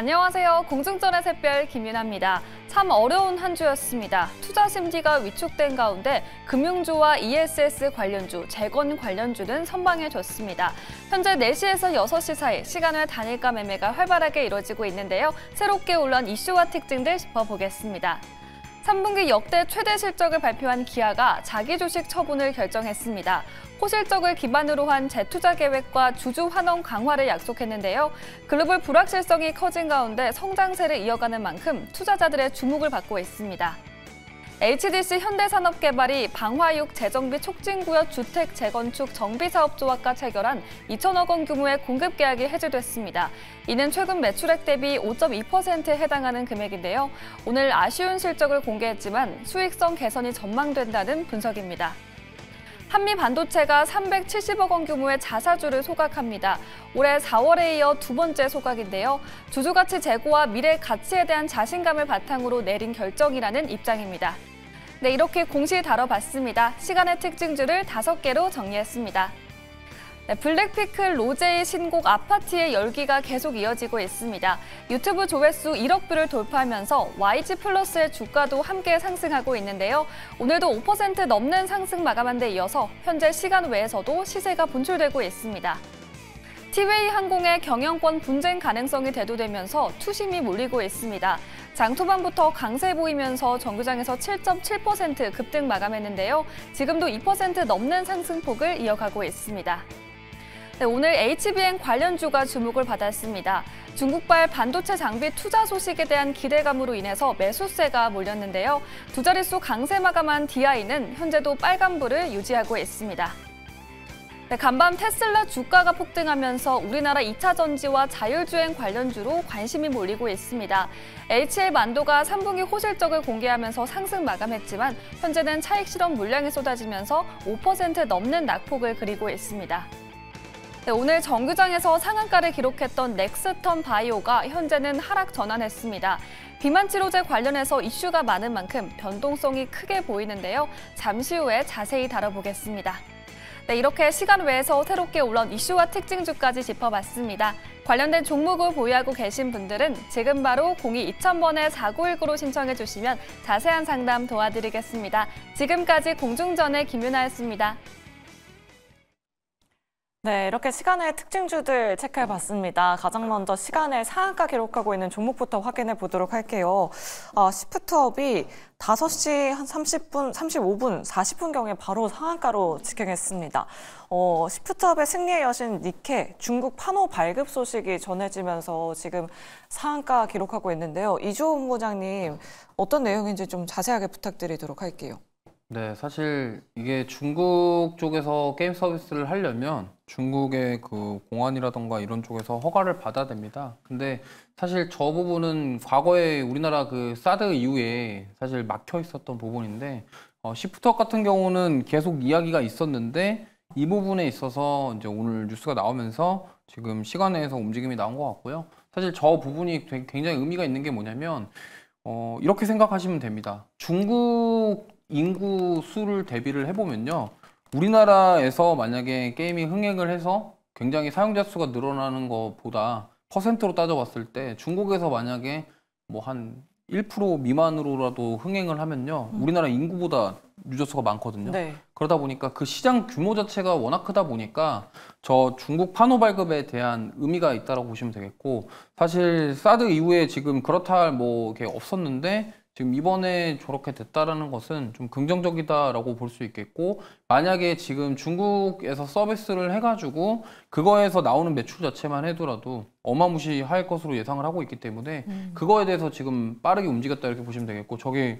안녕하세요. 공중전의 샛별 김윤아입니다. 참 어려운 한 주였습니다. 투자 심리가 위축된 가운데 금융주와 ESS 관련주, 재건 관련주는 선방해줬습니다. 현재 4시에서 6시 사이 시간을 단일가 매매가 활발하게 이뤄지고 있는데요. 새롭게 올라온 이슈와 특징들 짚어보겠습니다. 3분기 역대 최대 실적을 발표한 기아가 자기 주식 처분을 결정했습니다. 호실적을 기반으로 한 재투자 계획과 주주 환원 강화를 약속했는데요. 글로벌 불확실성이 커진 가운데 성장세를 이어가는 만큼 투자자들의 주목을 받고 있습니다. HDC 현대산업개발이 방화육 재정비 촉진구역 주택 재건축 정비사업조합과 체결한 2천억 원 규모의 공급 계약이 해제됐습니다 이는 최근 매출액 대비 5.2%에 해당하는 금액인데요. 오늘 아쉬운 실적을 공개했지만 수익성 개선이 전망된다는 분석입니다. 한미 반도체가 370억 원 규모의 자사주를 소각합니다. 올해 4월에 이어 두 번째 소각인데요. 주주가치 재고와 미래 가치에 대한 자신감을 바탕으로 내린 결정이라는 입장입니다. 네, 이렇게 공시 다뤄봤습니다. 시간의 특징주를 다섯 개로 정리했습니다. 네, 블랙피클 로제의 신곡 아파트의 열기가 계속 이어지고 있습니다. 유튜브 조회수 1억 뷰를 돌파하면서 YG 플러스의 주가도 함께 상승하고 있는데요. 오늘도 5% 넘는 상승 마감한 데 이어서 현재 시간 외에서도 시세가 본출되고 있습니다. 티웨이 항공의 경영권 분쟁 가능성이 대두되면서 투심이 몰리고 있습니다. 장초반부터 강세 보이면서 정규장에서 7.7% 급등 마감했는데요. 지금도 2% 넘는 상승폭을 이어가고 있습니다. 네, 오늘 HBN 관련주가 주목을 받았습니다. 중국발 반도체 장비 투자 소식에 대한 기대감으로 인해서 매수세가 몰렸는데요. 두 자릿수 강세 마감한 DI는 현재도 빨간불을 유지하고 있습니다. 네, 간밤 테슬라 주가가 폭등하면서 우리나라 2차 전지와 자율주행 관련주로 관심이 몰리고 있습니다. HL 만도가 3분기 호실적을 공개하면서 상승 마감했지만 현재는 차익 실험 물량이 쏟아지면서 5% 넘는 낙폭을 그리고 있습니다. 네, 오늘 정규장에서 상한가를 기록했던 넥스턴 바이오가 현재는 하락 전환했습니다. 비만 치료제 관련해서 이슈가 많은 만큼 변동성이 크게 보이는데요. 잠시 후에 자세히 다뤄보겠습니다. 네, 이렇게 시간 외에서 새롭게 올라온 이슈와 특징주까지 짚어봤습니다. 관련된 종목을 보유하고 계신 분들은 지금 바로 02-2000번에 4919로 신청해 주시면 자세한 상담 도와드리겠습니다. 지금까지 공중전의 김윤아였습니다. 네, 이렇게 시간의 특징주들 체크해 봤습니다. 가장 먼저 시간의 상한가 기록하고 있는 종목부터 확인해 보도록 할게요. 아, 시프트업이 5시 한 30분, 35분, 40분경에 바로 상한가로 직행했습니다. 어, 시프트업의 승리의 여신 니케, 중국 판호 발급 소식이 전해지면서 지금 상한가 기록하고 있는데요. 이주호 본부장님, 어떤 내용인지 좀 자세하게 부탁드리도록 할게요. 네, 사실 이게 중국 쪽에서 게임 서비스를 하려면 중국의 그 공안이라던가 이런 쪽에서 허가를 받아야 됩니다. 근데 사실 저 부분은 과거에 우리나라 그 사드 이후에 사실 막혀 있었던 부분인데 어, 시프트업 같은 경우는 계속 이야기가 있었는데 이 부분에 있어서 이제 오늘 뉴스가 나오면서 지금 시간에서 움직임이 나온 것 같고요. 사실 저 부분이 굉장히 의미가 있는 게 뭐냐면 어, 이렇게 생각하시면 됩니다. 중국 인구 수를 대비를 해보면요. 우리나라에서 만약에 게임이 흥행을 해서 굉장히 사용자 수가 늘어나는 것보다 퍼센트로 따져봤을 때 중국에서 만약에 뭐 한 1% 미만으로라도 흥행을 하면요. 음. 우리나라 인구보다 유저 수가 많거든요. 네. 그러다 보니까 그 시장 규모 자체가 워낙 크다 보니까 저 중국 판호 발급에 대한 의미가 있다라고 보시면 되겠고 사실 사드 이후에 지금 그렇다 할뭐 이렇게 없었는데 지금 이번에 저렇게 됐다라는 것은 좀 긍정적이다라고 볼 수 있겠고 만약에 지금 중국에서 서비스를 해가지고 그거에서 나오는 매출 자체만 해더라도 어마무시할 것으로 예상을 하고 있기 때문에 음. 그거에 대해서 지금 빠르게 움직였다 이렇게 보시면 되겠고 저게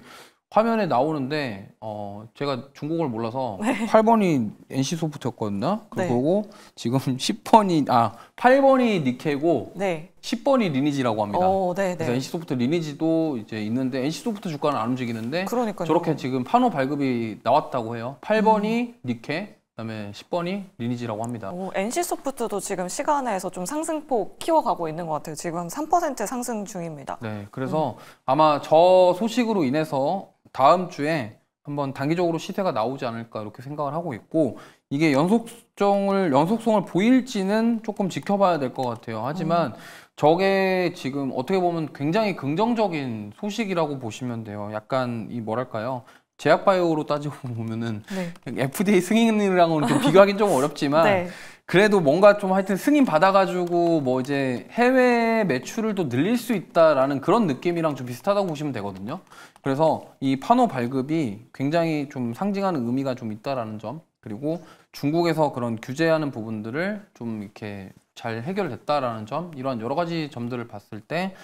화면에 나오는데 어 제가 중국어를 몰라서 네. 8번이 NC 소프트였거든요. 그거 네. 고 지금 10번이 아 8번이 니케고 네. 10번이 리니지라고 합니다. 오, 네, 네. 그래서 NC 소프트 리니지도 이제 있는데 NC 소프트 주가는 안 움직이는데 그러니까요. 저렇게 지금 판호 발급이 나왔다고 해요. 8번이 음. 니케 그다음에 10번이 리니지라고 합니다. 오, NC 소프트도 지금 시간에서 좀 상승폭 키워가고 있는 것 같아요. 지금 3% 상승 중입니다. 네, 그래서 음. 아마 저 소식으로 인해서 다음 주에 한번 단기적으로 시세가 나오지 않을까 이렇게 생각을 하고 있고 이게 연속성을 연속성을 보일지는 조금 지켜봐야 될 것 같아요. 하지만 음. 저게 지금 어떻게 보면 굉장히 긍정적인 소식이라고 보시면 돼요. 약간 이 뭐랄까요? 제약바이오로 따지고 보면은 네. FDA 승인이랑은 좀 비교하기는 좀 어렵지만 네. 그래도 뭔가 좀 하여튼 승인 받아가지고 뭐 이제 해외 매출을 또 늘릴 수 있다라는 그런 느낌이랑 좀 비슷하다고 보시면 되거든요. 그래서 이 판호 발급이 굉장히 좀 상징하는 의미가 좀 있다라는 점 그리고 중국에서 그런 규제하는 부분들을 좀 이렇게 잘 해결됐다라는 점 이런 여러 가지 점들을 봤을 때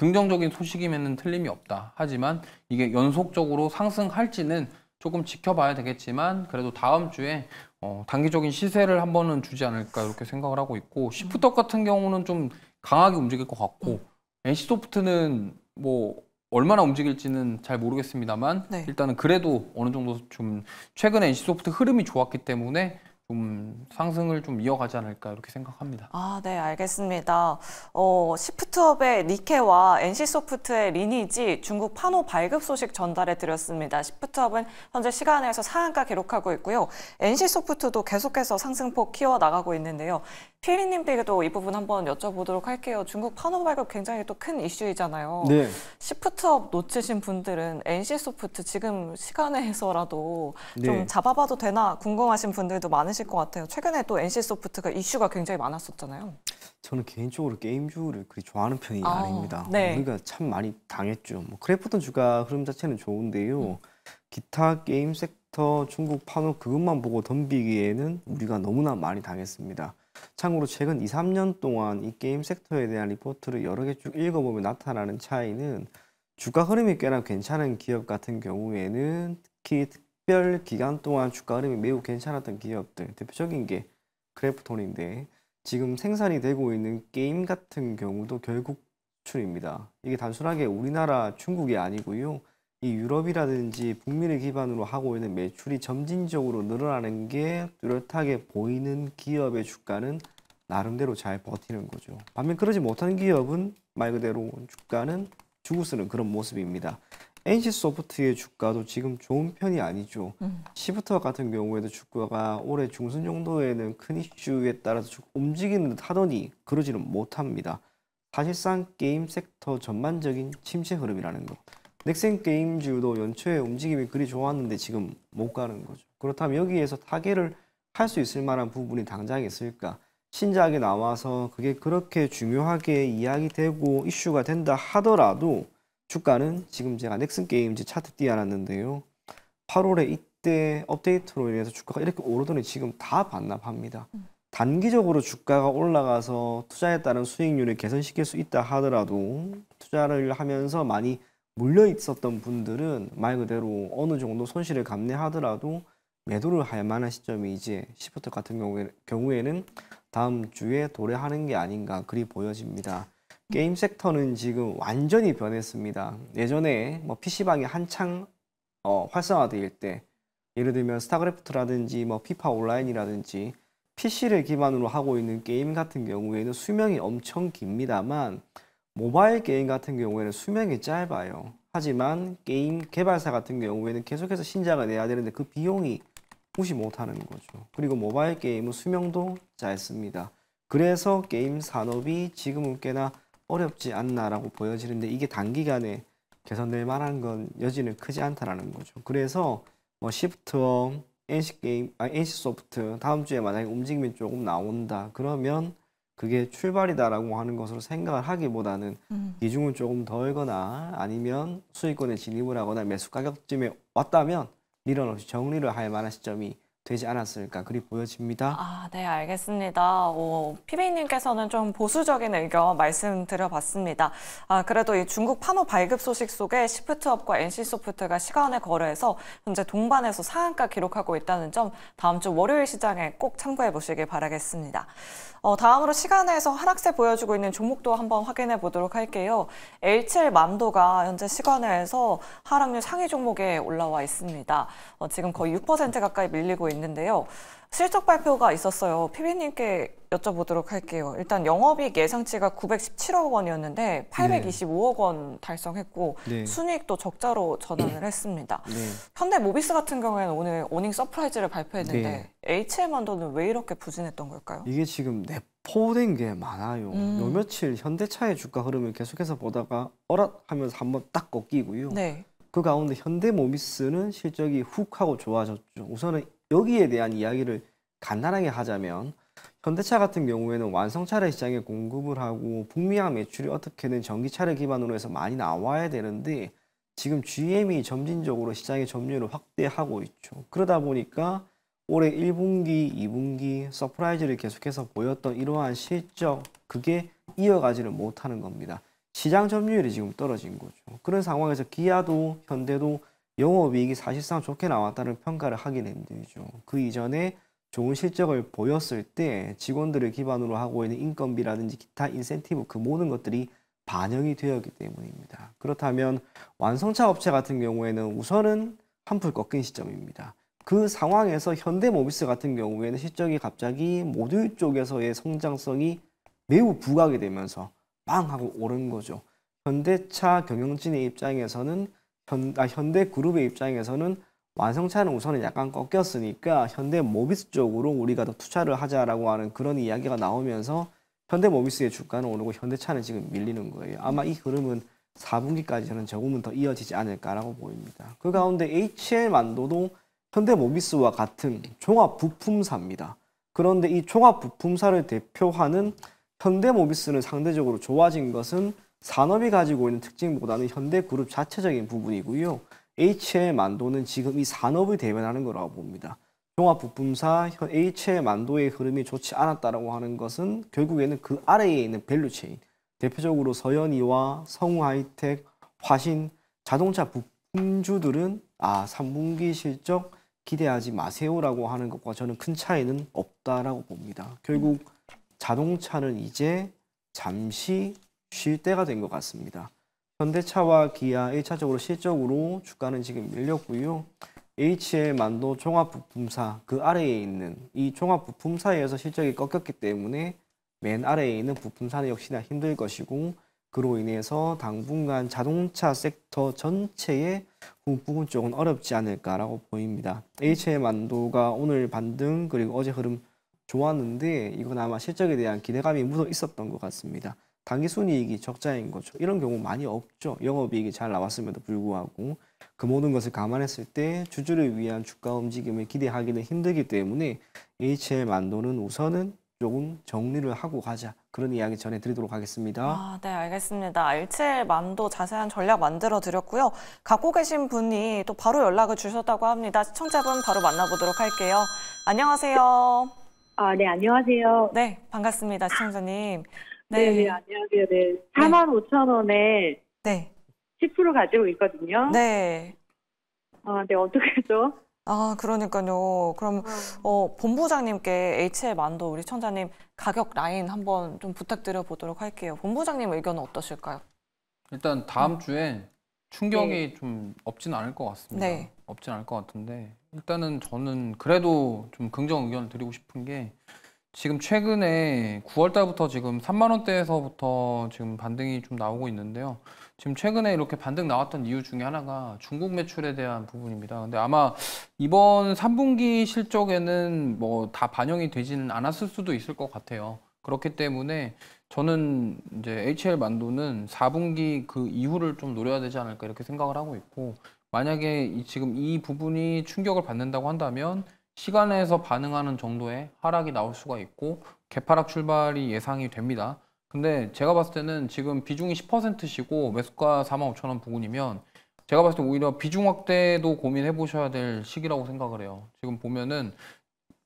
긍정적인 소식임에는 틀림이 없다. 하지만 이게 연속적으로 상승할지는 조금 지켜봐야 되겠지만 그래도 다음 주에 어, 단기적인 시세를 한 번은 주지 않을까 이렇게 생각을 하고 있고 시프터 같은 경우는 좀 강하게 움직일 것 같고 NC소프트는 뭐 얼마나 움직일지는 잘 모르겠습니다만 네. 일단은 그래도 어느 정도 좀 최근에 NC소프트 흐름이 좋았기 때문에 좀 상승을 좀 이어가지 않을까 이렇게 생각합니다. 아, 네, 알겠습니다. 어, 시프트업의 니케와 NC소프트의 리니지 중국 판호 발급 소식 전달해 드렸습니다. 시프트업은 현재 시간에서 상한가 기록하고 있고요. NC소프트도 계속해서 상승폭 키워 나가고 있는데요. 피리님께도 이 부분 한번 여쭤보도록 할게요. 중국 판호 발급 굉장히 또 큰 이슈이잖아요. 네. 시프트업 놓치신 분들은 NC소프트 지금 시간에서라도 네. 좀 잡아봐도 되나 궁금하신 분들도 많으 많으실 것 같아요. 최근에 또 NC소프트가 이슈가 굉장히 많았었잖아요. 저는 개인적으로 게임주를 그리 좋아하는 편이 아, 닙니다 뭐 네. 우리가 참 많이 당했죠. 뭐 크래프톤 주가 흐름 자체는 좋은데요. 음. 기타 게임 섹터 중국 판호 그것만 보고 덤비기에는 우리가 너무나 많이 당했습니다. 참고로 최근 2, 3년 동안 이 게임 섹터에 대한 리포트를 여러 개 쭉 읽어보면 나타나는 차이는 주가 흐름이 꽤나 괜찮은 기업 같은 경우에는 특히 특별 기간 동안 주가 흐름이 매우 괜찮았던 기업들 대표적인 게 그래프톤인데 지금 생산이 되고 있는 게임 같은 경우도 결국 수출입니다. 이게 단순하게 우리나라 중국이 아니고요. 이 유럽이라든지 북미를 기반으로 하고 있는 매출이 점진적으로 늘어나는 게 뚜렷하게 보이는 기업의 주가는 나름대로 잘 버티는 거죠. 반면 그러지 못한 기업은 말 그대로 주가는 죽고 쓰는 그런 모습입니다. NC 소프트의 주가도 지금 좋은 편이 아니죠. 음. 시프터 같은 경우에도 주가가 올해 중순 정도에는 큰 이슈에 따라서 움직이는 듯 하더니 그러지는 못합니다. 사실상 게임 섹터 전반적인 침체 흐름이라는 거. 넥센 게임주도 연초에 움직임이 그리 좋았는데 지금 못 가는 거죠. 그렇다면 여기에서 타겟을 할수 있을 만한 부분이 당장 있을까? 신작이 나와서 그게 그렇게 중요하게 이야기되고 이슈가 된다 하더라도 주가는 지금 제가 넥슨 게임즈 차트 띄어놨는데요. 8월에 이때 업데이트로 인해서 주가가 이렇게 오르더니 지금 다 반납합니다. 음. 단기적으로 주가가 올라가서 투자에 따른 수익률을 개선시킬 수 있다 하더라도 투자를 하면서 많이 물려 있었던 분들은 말 그대로 어느 정도 손실을 감내하더라도 매도를 할 만한 시점이 이제 시프트 같은 경우에, 경우에는 다음 주에 도래하는 게 아닌가 그리 보여집니다. 게임 섹터는 지금 완전히 변했습니다. 예전에 뭐 PC방이 한창 어, 활성화될 때 예를 들면 스타크래프트라든지 뭐 피파 온라인이라든지 PC를 기반으로 하고 있는 게임 같은 경우에는 수명이 엄청 깁니다만 모바일 게임 같은 경우에는 수명이 짧아요. 하지만 게임 개발사 같은 경우에는 계속해서 신작을 내야 되는데 그 비용이 무시 못하는 거죠. 그리고 모바일 게임은 수명도 짧습니다. 그래서 게임 산업이 지금은 꽤나 어렵지 않나라고 보여지는데 이게 단기간에 개선될 만한 건 여지는 크지 않다라는 거죠. 그래서 뭐 시프트웜, NC 게임, 아니 NC 소프트 다음 주에 만약에 움직임이 조금 나온다 그러면 그게 출발이다라고 하는 것으로 생각을 하기보다는 음. 비중은 조금 덜거나 아니면 수익권에 진입을 하거나 매수 가격쯤에 왔다면 미련 없이 정리를 할 만한 시점이 되지 않았을까 그리 보여집니다. 아, 네, 알겠습니다. 오, 피비님께서는 좀 보수적인 의견 말씀드려봤습니다. 아, 그래도 이 중국 판호 발급 소식 속에 시프트업과 NC소프트가 시간에 거래해서 현재 동반에서 상한가 기록하고 있다는 점 다음 주 월요일 시장에 꼭 참고해 보시길 바라겠습니다. 어, 다음으로 시간에서 하락세 보여주고 있는 종목도 한번 확인해 보도록 할게요. L7 만도가 현재 시간에서 하락률 상위 종목에 올라와 있습니다. 어, 지금 거의 6% 가까이 밀리고 있는데요. 실적 발표가 있었어요. 피비님께 여쭤보도록 할게요. 일단 영업이익 예상치가 917억 원이었는데 825억 원 달성했고 네. 순이익도 적자로 전환을 했습니다. 네. 현대모비스 같은 경우에는 오늘 오닝 서프라이즈를 발표했는데 네. HM원도는 왜 이렇게 부진했던 걸까요? 이게 지금 내포된 게 많아요. 음. 요 며칠 현대차의 주가 흐름을 계속해서 보다가 어락하면서 한번 딱 꺾이고요. 네. 그 가운데 현대모비스는 실적이 훅 하고 좋아졌죠. 우선은 여기에 대한 이야기를 간단하게 하자면 현대차 같은 경우에는 완성차를 시장에 공급을 하고 북미향 매출이 어떻게든 전기차를 기반으로 해서 많이 나와야 되는데 지금 GM이 점진적으로 시장의 점유율을 확대하고 있죠. 그러다 보니까 올해 1분기, 2분기 서프라이즈를 계속해서 보였던 이러한 실적 그게 이어가지를 못하는 겁니다. 시장 점유율이 지금 떨어진 거죠. 그런 상황에서 기아도 현대도 영업이익이 사실상 좋게 나왔다는 평가를 하게 된 되죠. 그 이전에 좋은 실적을 보였을 때 직원들을 기반으로 하고 있는 인건비라든지 기타 인센티브 그 모든 것들이 반영이 되었기 때문입니다. 그렇다면 완성차 업체 같은 경우에는 우선은 한풀 꺾인 시점입니다. 그 상황에서 현대모비스 같은 경우에는 실적이 갑자기 모듈 쪽에서의 성장성이 매우 부각이 되면서 빵 하고 오른 거죠. 현대차 경영진의 입장에서는 현, 아, 현대 그룹의 입장에서는 완성차는 우선은 약간 꺾였으니까 현대 모비스 쪽으로 우리가 더 투자를 하자라고 하는 그런 이야기가 나오면서 현대 모비스의 주가는 오르고 현대차는 지금 밀리는 거예요. 아마 이 흐름은 4분기까지 저는 조금은 더 이어지지 않을까라고 보입니다. 그 가운데 HL 만도도 현대 모비스와 같은 종합 부품사입니다. 그런데 이 종합 부품사를 대표하는 현대 모비스는 상대적으로 좋아진 것은 산업이 가지고 있는 특징보다는 현대 그룹 자체적인 부분이고요. HL 만도는 지금 이 산업을 대변하는 거라고 봅니다. 종합부품사 HL 만도의 흐름이 좋지 않았다라 하는 것은 결국에는 그 아래에 있는 밸류체인, 대표적으로 서현이와 성우 하이텍, 화신, 자동차 부품주들은 아 3분기 실적 기대하지 마세요라고 하는 것과 저는 큰 차이는 없다라고 봅니다. 결국 자동차는 이제 잠시 쉴 때가 된 것 같습니다. 현대차와 기아 1차적으로 실적으로 주가는 지금 밀렸고요. HL 만도 종합부품사 그 아래에 있는 이 종합부품사에서 실적이 꺾였기 때문에 맨 아래에 있는 부품사는 역시나 힘들 것이고 그로 인해서 당분간 자동차 섹터 전체의 후분 쪽은 어렵지 않을까라고 보입니다. HL 만도가 오늘 반등 그리고 어제 흐름 좋았는데 이건 아마 실적에 대한 기대감이 묻어 있었던 것 같습니다. 당기순이익이 적자인 거죠. 이런 경우 많이 없죠. 영업이익이 잘 나왔음에도 불구하고 그 모든 것을 감안했을 때 주주를 위한 주가 움직임을 기대하기는 힘들기 때문에 HL 만도는 우선은 조금 정리를 하고 가자 그런 이야기 전해드리도록 하겠습니다. 아, 네 알겠습니다. 일칠 만도 자세한 전략 만들어 드렸고요. 갖고 계신 분이 또 바로 연락을 주셨다고 합니다. 시청자분 바로 만나보도록 할게요. 안녕하세요. 아, 네 안녕하세요. 네 반갑습니다 시청자님. 네, 네, 네, 안녕하세요. 네. 4만 5천 원에 네. 10% 가지고 있거든요. 네. 아, 네, 어떻게 해죠 아, 그러니까요. 그럼 어, 어 본부장님께 HL 만도 우리 청자님 가격 라인 한번 좀 부탁드려 보도록 할게요. 본부장님 의견은 어떠실까요? 일단 다음 음. 주에 충격이 네. 좀 없진 않을 것 같습니다. 네. 없진 않을 것 같은데 일단은 저는 그래도 좀 긍정 의견을 드리고 싶은 게 지금 최근에 9월 달부터 지금 3만 원대에서부터 지금 반등이 좀 나오고 있는데요. 지금 최근에 이렇게 반등 나왔던 이유 중에 하나가 중국 매출에 대한 부분입니다. 근데 아마 이번 3분기 실적에는 뭐 다 반영이 되지는 않았을 수도 있을 것 같아요. 그렇기 때문에 저는 이제 HL 만도는 4분기 그 이후를 좀 노려야 되지 않을까 이렇게 생각을 하고 있고 만약에 지금 이 부분이 충격을 받는다고 한다면 시간에서 반응하는 정도의 하락이 나올 수가 있고 개파락 출발이 예상이 됩니다. 근데 제가 봤을 때는 지금 비중이 10%시고 매수가 45,000원 부근이면 제가 봤을 때 오히려 비중 확대도 고민해 보셔야 될 시기라고 생각을 해요. 지금 보면은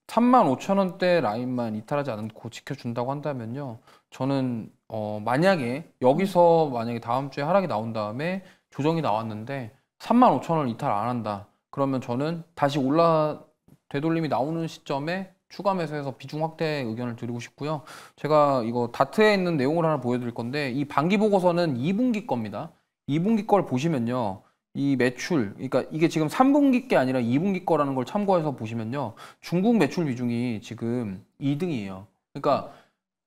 35,000원대 라인만 이탈하지 않고 지켜준다고 한다면요. 저는 어 만약에 여기서 만약에 다음 주에 하락이 나온 다음에 조정이 나왔는데 3 5 0 0 0원 이탈 안 한다. 그러면 저는 다시 올라 되돌림이 나오는 시점에 추가 매수해서 비중 확대 의견을 드리고 싶고요. 제가 이거 다트에 있는 내용을 하나 보여드릴 건데 이 반기 보고서는 2분기 겁니다. 2분기 걸 보시면요. 이 매출, 그러니까 이게 지금 3분기 게 아니라 2분기 거라는 걸 참고해서 보시면요. 중국 매출 비중이 지금 2등이에요. 그러니까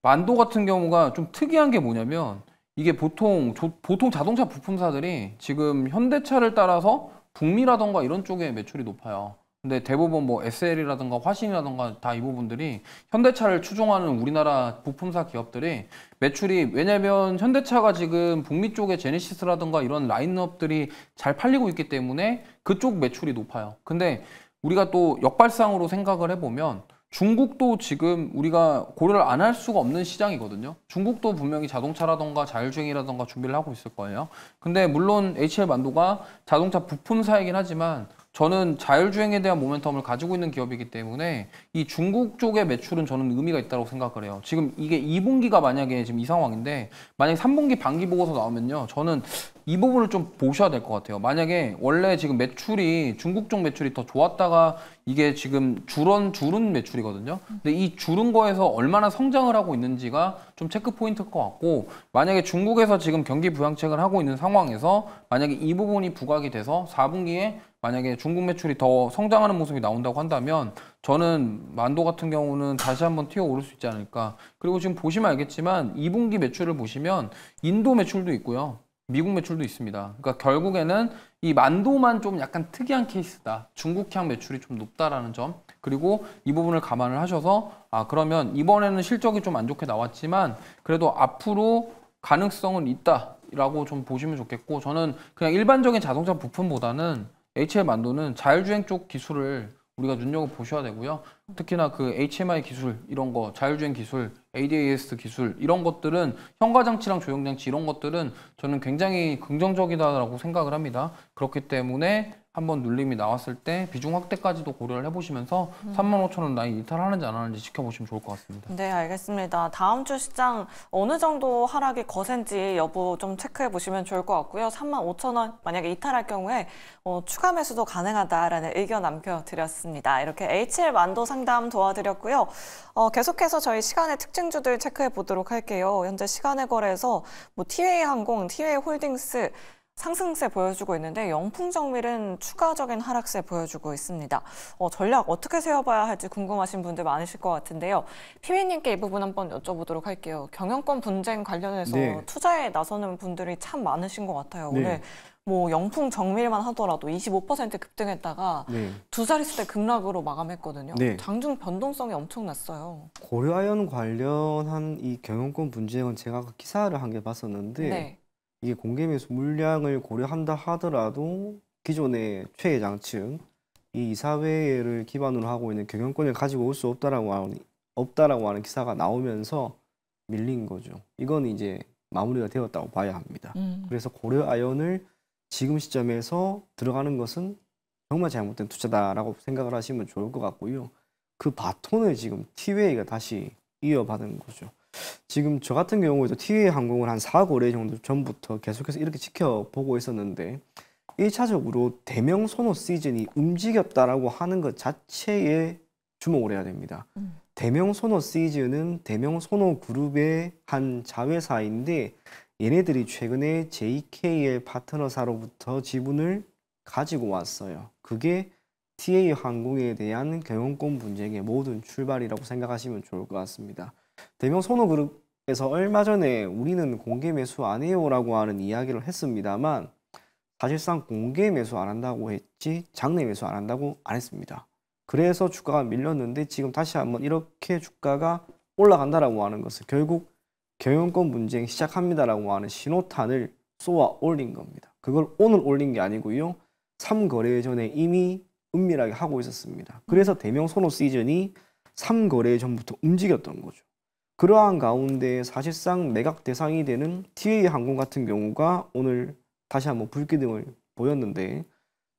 만도 같은 경우가 좀 특이한 게 뭐냐면 이게 보통 조, 보통 자동차 부품사들이 지금 현대차를 따라서 북미라던가 이런 쪽에 매출이 높아요. 근데 대부분 뭐 SL이라든가 화신이라든가 다 이 부분들이 현대차를 추종하는 우리나라 부품사 기업들이 매출이 왜냐면 현대차가 지금 북미 쪽에 제네시스라든가 이런 라인업들이 잘 팔리고 있기 때문에 그쪽 매출이 높아요. 근데 우리가 또 역발상으로 생각을 해보면 중국도 지금 우리가 고려를 안 할 수가 없는 시장이거든요. 중국도 분명히 자동차라던가 자율주행이라던가 준비를 하고 있을 거예요. 근데 물론 HL 만도가 자동차 부품사이긴 하지만 저는 자율주행에 대한 모멘텀을 가지고 있는 기업이기 때문에 이 중국 쪽의 매출은 저는 의미가 있다고 생각을 해요. 지금 이게 2분기가 만약에 지금 이 상황인데 만약에 3분기 반기 보고서 나오면요. 저는 이 부분을 좀 보셔야 될 것 같아요. 만약에 원래 지금 매출이 중국 쪽 매출이 더 좋았다가 이게 지금 줄은 줄은 매출이거든요. 근데 이 줄은 거에서 얼마나 성장을 하고 있는지가 좀 체크 포인트일 것 같고 만약에 중국에서 지금 경기 부양책을 하고 있는 상황에서 만약에 이 부분이 부각이 돼서 4분기에 만약에 중국 매출이 더 성장하는 모습이 나온다고 한다면 저는 만도 같은 경우는 다시 한번 튀어 오를 수 있지 않을까. 그리고 지금 보시면 알겠지만 2분기 매출을 보시면 인도 매출도 있고요. 미국 매출도 있습니다. 그러니까 결국에는 이 만도만 좀 약간 특이한 케이스다. 중국향 매출이 좀 높다라는 점. 그리고 이 부분을 감안을 하셔서 아 그러면 이번에는 실적이 좀 안 좋게 나왔지만 그래도 앞으로 가능성은 있다라고 좀 보시면 좋겠고 저는 그냥 일반적인 자동차 부품보다는 HL 만도는 자율주행 쪽 기술을 우리가 눈여겨 보셔야 되고요. 특히나 그 HMI 기술 이런 거 자율주행 기술, ADAS 기술 이런 것들은 현과 장치랑 조형 장치 이런 것들은 저는 굉장히 긍정적이다라고 생각을 합니다. 그렇기 때문에 한번 눌림이 나왔을 때 비중 확대까지도 고려를 해보시면서 음. 3만 5천 원 라인 이탈하는지 안 하는지 지켜보시면 좋을 것 같습니다. 네, 알겠습니다. 다음 주 시장 어느 정도 하락이 거센지 여부 좀 체크해 보시면 좋을 것 같고요. 3만 5천 원 만약에 이탈할 경우에 어, 추가 매수도 가능하다라는 의견 남겨드렸습니다. 이렇게 HL 만도 상담 도와드렸고요. 어, 계속해서 저희 시간의 특징주들 체크해 보도록 할게요. 현재 시간의 거래에서 뭐 TA항공, TA홀딩스, 상승세 보여주고 있는데 영풍 정밀은 추가적인 하락세 보여주고 있습니다. 어, 전략 어떻게 세워봐야 할지 궁금하신 분들 많으실 것 같은데요. 피비님께 이 부분 한번 여쭤보도록 할게요. 경영권 분쟁 관련해서 네. 투자에 나서는 분들이 참 많으신 것 같아요. 네. 오늘 뭐 영풍 정밀만 하더라도 25% 급등했다가 네. 두 자릿수 대 급락으로 마감했거든요. 네. 장중 변동성이 엄청났어요. 고려아연 관련한 이 경영권 분쟁은 제가 그 기사를 한 개 봤었는데 네. 이게 공개 매수 물량을 고려한다 하더라도 기존의 최장층이 이사회를 기반으로 하고 있는 경영권을 가지고 올 수 없다라고 하는, 없다라고 하는 기사가 나오면서 밀린 거죠. 이건 이제 마무리가 되었다고 봐야 합니다. 음. 그래서 고려 아연을 지금 시점에서 들어가는 것은 정말 잘못된 투자다라고 생각을 하시면 좋을 것 같고요. 그 바톤을 지금 티웨이가 다시 이어받은 거죠. 지금 저 같은 경우에도 티웨이 항공을 한 4, 5년 정도 전부터 계속해서 이렇게 지켜보고 있었는데 1차적으로 대명 선호 시즌이 움직였다라고 하는 것 자체에 주목을 해야 됩니다. 음. 대명 선호 시즌은 대명 선호 그룹의 한 자회사인데 얘네들이 최근에 JK의 파트너사로부터 지분을 가지고 왔어요. 그게 TA 항공에 대한 경영권 분쟁의 모든 출발이라고 생각하시면 좋을 것 같습니다. 대명 선호그룹에서 얼마 전에 우리는 공개 매수 안 해요라고 하는 이야기를 했습니다만 사실상 공개 매수 안 한다고 했지 장내 매수 안 한다고 안 했습니다. 그래서 주가가 밀렸는데 지금 다시 한번 이렇게 주가가 올라간다라고 하는 것은 결국 경영권 분쟁 시작합니다라고 하는 신호탄을 쏘아 올린 겁니다. 그걸 오늘 올린 게 아니고요. 3거래 전에 이미 은밀하게 하고 있었습니다. 그래서 대명 선호 시즌이 3거래 전부터 움직였던 거죠. 그러한 가운데 사실상 매각 대상이 되는 TA항공 같은 경우가 오늘 다시 한번 불기둥을 보였는데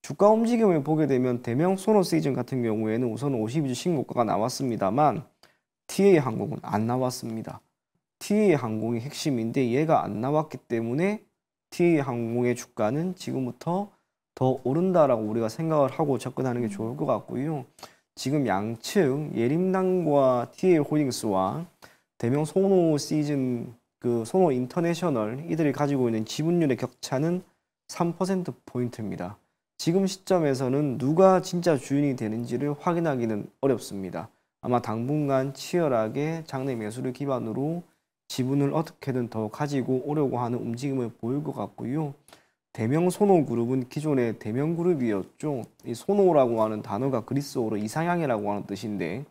주가 움직임을 보게 되면 대명 소노 시즌 같은 경우에는 우선 52주 신고가가 나왔습니다만 TA항공은 안 나왔습니다. TA항공이 핵심인데 얘가 안 나왔기 때문에 TA항공의 주가는 지금부터 더 오른다라고 우리가 생각을 하고 접근하는 게 좋을 것 같고요. 지금 양측 예림당과 TA홀딩스와 대명 소노 시즌 그 소노 인터내셔널 이들이 가지고 있는 지분율의 격차는 3% 포인트입니다. 지금 시점에서는 누가 진짜 주인이 되는지를 확인하기는 어렵습니다. 아마 당분간 치열하게 장내 매수를 기반으로 지분을 어떻게든 더 가지고 오려고 하는 움직임을 보일 것 같고요. 대명 소노 그룹은 기존의 대명 그룹이었죠. 이 소노라고 하는 단어가 그리스어로 이상향이라고 하는 뜻인데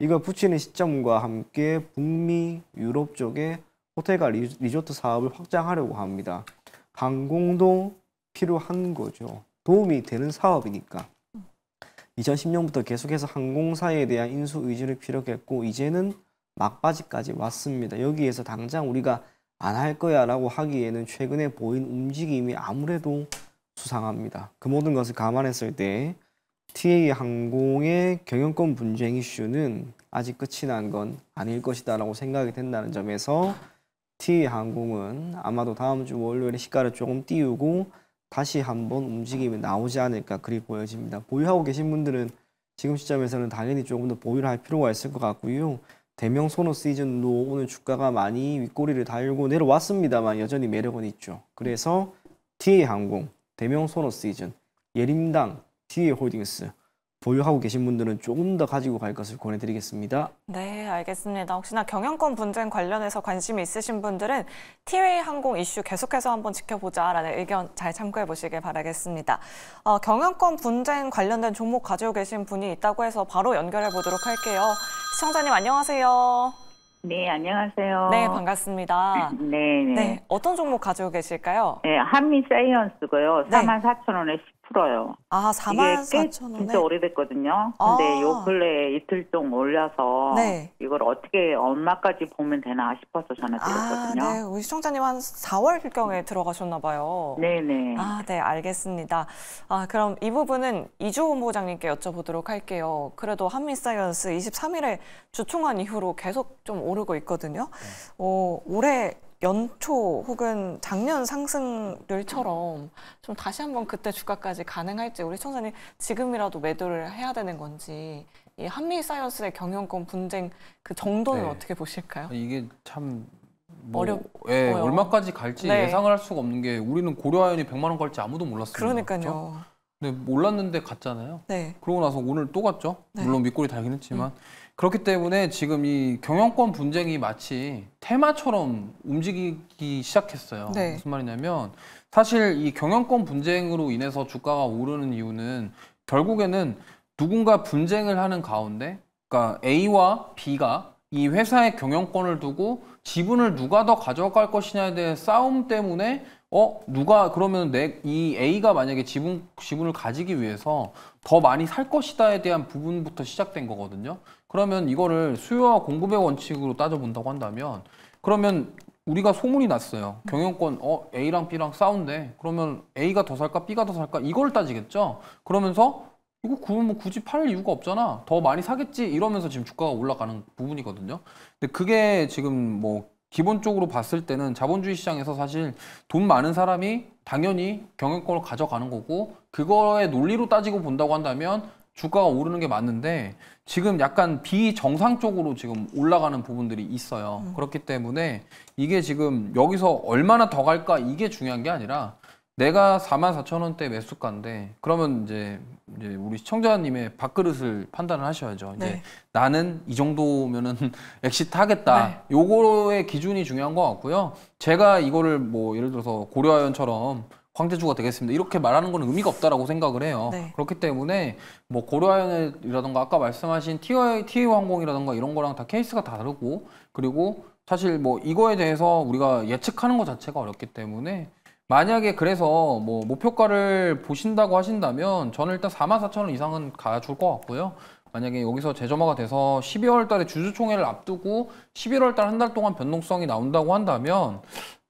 이걸 붙이는 시점과 함께 북미, 유럽 쪽에 호텔과 리조트 사업을 확장하려고 합니다. 항공도 필요한 거죠. 도움이 되는 사업이니까. 2010년부터 계속해서 항공사에 대한 인수 의지를 피력했고 이제는 막바지까지 왔습니다. 여기에서 당장 우리가 안 할 거야 라고 하기에는 최근에 보인 움직임이 아무래도 수상합니다. 그 모든 것을 감안했을 때 TA 항공의 경영권 분쟁 이슈는 아직 끝이 난 건 아닐 것이다 라고 생각이 된다는 점에서 TA 항공은 아마도 다음 주 월요일에 시가를 조금 띄우고 다시 한번 움직임이 나오지 않을까 그리 보여집니다. 보유하고 계신 분들은 지금 시점에서는 당연히 조금 더 보유를 할 필요가 있을 것 같고요. 대명 소노 시즌도 오늘 주가가 많이 윗꼬리를 달고 내려왔습니다만 여전히 매력은 있죠. 그래서 TA 항공, 대명 소노 시즌, 예림당 DA 홀딩스 보유하고 계신 분들은 조금 더 가지고 갈 것을 권해드리겠습니다. 네, 알겠습니다. 혹시나 경영권 분쟁 관련해서 관심이 있으신 분들은 티웨이 항공 이슈 계속해서 한번 지켜보자라는 의견 잘 참고해 보시길 바라겠습니다. 어, 경영권 분쟁 관련된 종목 가지고 계신 분이 있다고 해서 바로 연결해 보도록 할게요. 시청자님 안녕하세요. 네, 안녕하세요. 네, 반갑습니다. 네, 네. 네 어떤 종목 가지고 계실까요? 네, 한미 사이언스고요. 네. 4만 4천 원에 풀어요. 아, 4만 4천 원 진짜 오래됐거든요. 근데 아. 요 근래에 이틀 동 올려서 네. 이걸 어떻게 얼마까지 보면 되나 싶어서 전화드렸거든요. 아, 네. 우리 시청자님 한 4월경에 들어가셨나 봐요. 네네. 아, 네, 알겠습니다. 아, 그럼 이 부분은 이주본 부장님께 여쭤보도록 할게요. 그래도 한미사이언스 23일에 주총한 이후로 계속 좀 오르고 있거든요. 네. 어, 올해 연초 혹은 작년 상승률처럼 좀 다시 한번 그때 주가까지 가능할지 우리 시청자님 지금이라도 매도를 해야 되는 건지 이 한미 사이언스의 경영권 분쟁 그 정도는 네. 어떻게 보실까요? 이게 참 뭐, 어렵 예, 얼마까지 갈지 네. 예상을 할 수가 없는 게 우리는 고려아연이 100만 원 갈지 아무도 몰랐어요. 그러니까요. 그렇죠? 네, 몰랐는데 갔잖아요. 네. 그러고 나서 오늘 또 갔죠. 네. 물론 밑골이 달긴 했지만. 음. 그렇기 때문에 지금 이 경영권 분쟁이 마치 테마처럼 움직이기 시작했어요. 네. 무슨 말이냐면 사실 이 경영권 분쟁으로 인해서 주가가 오르는 이유는 결국에는 누군가 분쟁을 하는 가운데 그러니까 A와 B가 이 회사의 경영권을 두고 지분을 누가 더 가져갈 것이냐에 대한 싸움 때문에 어 누가 그러면 내이 A가 만약에 지분 지분을 가지기 위해서 더 많이 살 것이다에 대한 부분부터 시작된 거거든요. 그러면 이거를 수요와 공급의 원칙으로 따져본다고 한다면 그러면 우리가 소문이 났어요. 경영권 어 A랑 B랑 싸운데 그러면 A가 더 살까 B가 더 살까 이걸 따지겠죠. 그러면서 이거 구면 굳이 팔 이유가 없잖아. 더 많이 사겠지 이러면서 지금 주가가 올라가는 부분이거든요. 근데 그게 지금 뭐 기본적으로 봤을 때는 자본주의 시장에서 사실 돈 많은 사람이 당연히 경영권을 가져가는 거고 그거의 논리로 따지고 본다고 한다면 주가가 오르는 게 맞는데 지금 약간 비정상적으로 지금 올라가는 부분들이 있어요. 음. 그렇기 때문에 이게 지금 여기서 얼마나 더 갈까 이게 중요한 게 아니라 내가 4 4 0 0 0 원대 매수가인데 그러면 이제, 이제 우리 시청자님의 밥그릇을 판단을 하셔야죠. 이제 네. 나는 이 정도면은 엑시트 하겠다. 네. 요거의 기준이 중요한 것 같고요. 제가 이거를 뭐 예를 들어서 고려하연처럼 황제주가 되겠습니다. 이렇게 말하는 건 의미가 없다라고 생각을 해요. 네. 그렇기 때문에 뭐고려하연이라든가 아까 말씀하신 티웨티웨항공이라든가 어, 이런 거랑 다 케이스가 다르고 그리고 사실 뭐 이거에 대해서 우리가 예측하는 것 자체가 어렵기 때문에 만약에 그래서 뭐 목표가를 보신다고 하신다면 저는 일단 44,000원 이상은 가줄 것 같고요. 만약에 여기서 재점화가 돼서 12월 달에 주주총회를 앞두고 11월 달 한 달 동안 변동성이 나온다고 한다면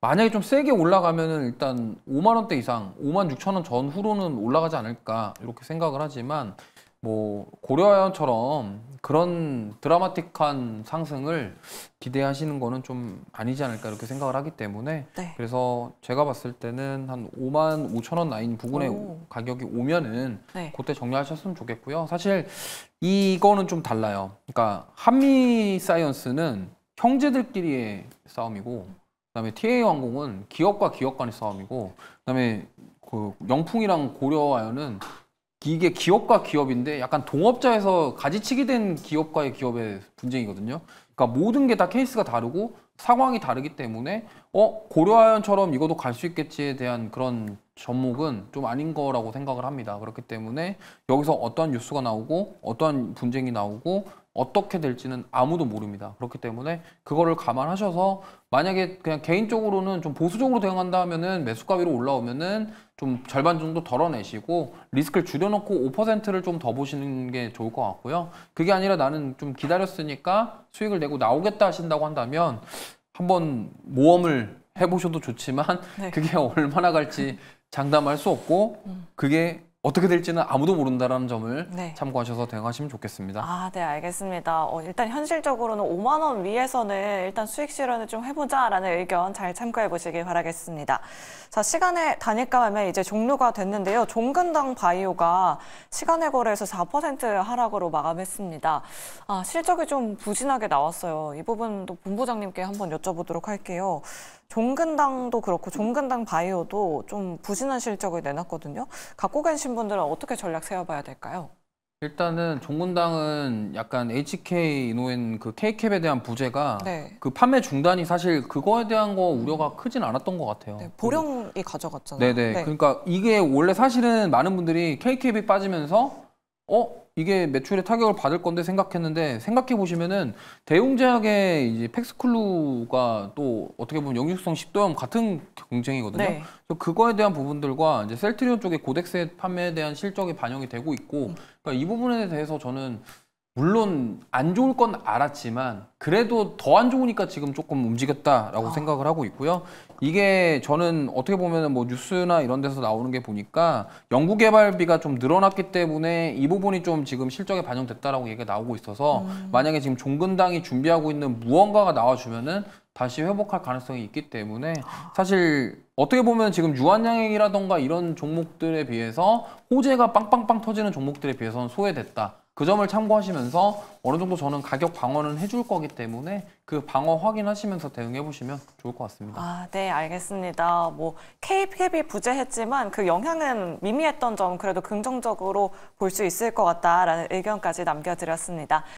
만약에 좀 세게 올라가면은 일단 5만 원대 이상, 5만 6천 원 전후로는 올라가지 않을까 이렇게 생각을 하지만 뭐 고려아연처럼 그런 드라마틱한 상승을 기대하시는 거는 좀 아니지 않을까 이렇게 생각을 하기 때문에 네. 그래서 제가 봤을 때는 한 5만 5천 원 라인 부근에 오. 가격이 오면은 네. 그때 정리하셨으면 좋겠고요. 사실 이거는 좀 달라요. 그러니까 한미 사이언스는 형제들끼리의 싸움이고 그다음에 TA 항공은 기업과 기업 간의 싸움이고 그다음에 그 영풍이랑 고려아연은 이게 기업과 기업인데 약간 동업자에서 가지치기 된 기업과의 기업의 분쟁이거든요. 그러니까 모든 게 다 케이스가 다르고 상황이 다르기 때문에 어 고려하연처럼 이것도 갈 수 있겠지에 대한 그런 접목은좀 아닌 거라고 생각을 합니다. 그렇기 때문에 여기서 어떠한 뉴스가 나오고 어떠한 분쟁이 나오고 어떻게 될지는 아무도 모릅니다. 그렇기 때문에 그거를 감안하셔서 만약에 그냥 개인적으로는 좀 보수적으로 대응한다 하면은 매수가 위로 올라오면은 좀 절반 정도 덜어내시고 리스크를 줄여놓고 5%를 좀 더 보시는 게 좋을 것 같고요. 그게 아니라 나는 좀 기다렸으니까 수익을 내고 나오겠다 하신다고 한다면 한번 모험을 해보셔도 좋지만 네. 그게 얼마나 갈지 장담할 수 없고 음. 그게 어떻게 될지는 아무도 모른다라는 점을 네. 참고하셔서 대응하시면 좋겠습니다. 아, 네, 알겠습니다. 어, 일단 현실적으로는 5만 원 위에서는 일단 수익 실현을 좀 해보자라는 의견 잘 참고해 보시길 바라겠습니다. 자, 시간의 단일가 매매 이제 종료가 됐는데요. 종근당 바이오가 시간의 거래에서 4% 하락으로 마감했습니다. 아, 실적이 좀 부진하게 나왔어요. 이 부분도 본부장님께 한번 여쭤보도록 할게요. 종근당도 그렇고 종근당 바이오도 좀 부진한 실적을 내놨거든요. 갖고 계신 분들은 어떻게 전략 세워봐야 될까요? 일단은 종근당은 약간 HK 노엔그 K캡에 대한 부재가 네. 그 판매 중단이 사실 그거에 대한 거 우려가 크진 않았던 것 같아요. 네, 보령이 가져갔잖아요. 네네. 네. 네. 그러니까 이게 원래 사실은 많은 분들이 K캡이 빠지면서 어 이게 매출의 타격을 받을 건데 생각했는데 생각해 보시면은 대웅제약의 이제 팩스클루가 또 어떻게 보면 영유성 십도염 같은 경쟁이거든요. 네. 그래서 그거에 대한 부분들과 이제 셀트리온 쪽의 고덱스 판매에 대한 실적이 반영이 되고 있고 음. 그러니까 이 부분에 대해서 저는 물론 안 좋을 건 알았지만 그래도 더 안 좋으니까 지금 조금 움직였다라고 아. 생각을 하고 있고요. 이게 저는 어떻게 보면 뭐 뉴스나 이런 데서 나오는 게 보니까 연구 개발비가 좀 늘어났기 때문에 이 부분이 좀 지금 실적에 반영됐다라고 얘기가 나오고 있어서 음. 만약에 지금 종근당이 준비하고 있는 무언가가 나와주면은 다시 회복할 가능성이 있기 때문에 아. 사실 어떻게 보면 지금 유한양행이라던가 이런 종목들에 비해서 호재가 빵빵빵 터지는 종목들에 비해서는 소외됐다. 그 점을 참고하시면서 어느 정도 저는 가격 방어는 해줄 거기 때문에 그 방어 확인하시면서 대응해 보시면 좋을 것 같습니다. 아, 네, 알겠습니다. 뭐 K캡이 부재했지만 그 영향은 미미했던 점 그래도 긍정적으로 볼 수 있을 것 같다라는 의견까지 남겨드렸습니다.